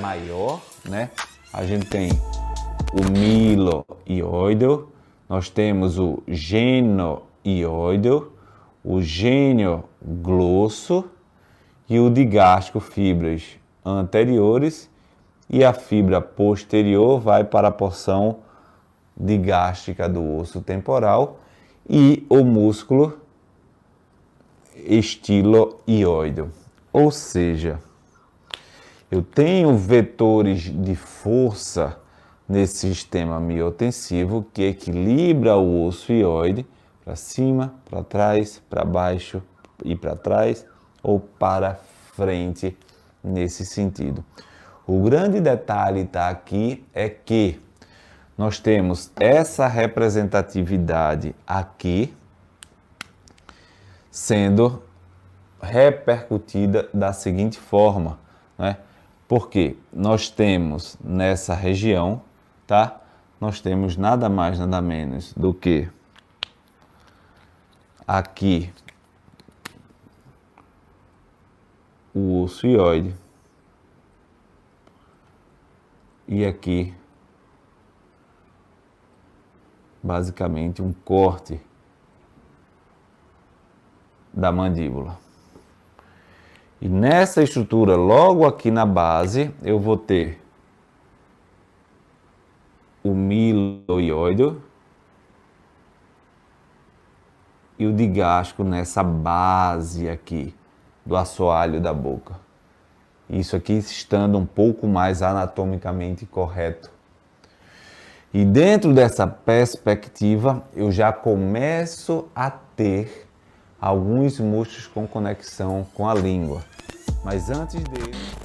maior, né? A gente tem o miloioide, nós temos o genoioide, o gênio glosso e o digástico fibras anteriores e a fibra posterior vai para a porção digástica do osso temporal e o músculo estiloioide. Ou seja, eu tenho vetores de força nesse sistema miotensivo que equilibra o osso ioide para cima, para trás, para baixo e para trás ou para frente nesse sentido. O grande detalhe está aqui é que nós temos essa representatividade aqui sendo repercutida da seguinte forma, né? Porque nós temos nessa região, tá? Nós temos nada mais, nada menos do que aqui o osso ióide e aqui basicamente um corte da mandíbula. E nessa estrutura, logo aqui na base, eu vou ter o miloioido e o digástrico nessa base aqui do assoalho da boca. Isso aqui estando um pouco mais anatomicamente correto. E dentro dessa perspectiva, eu já começo a ter alguns músculos com conexão com a língua. Mas antes dele.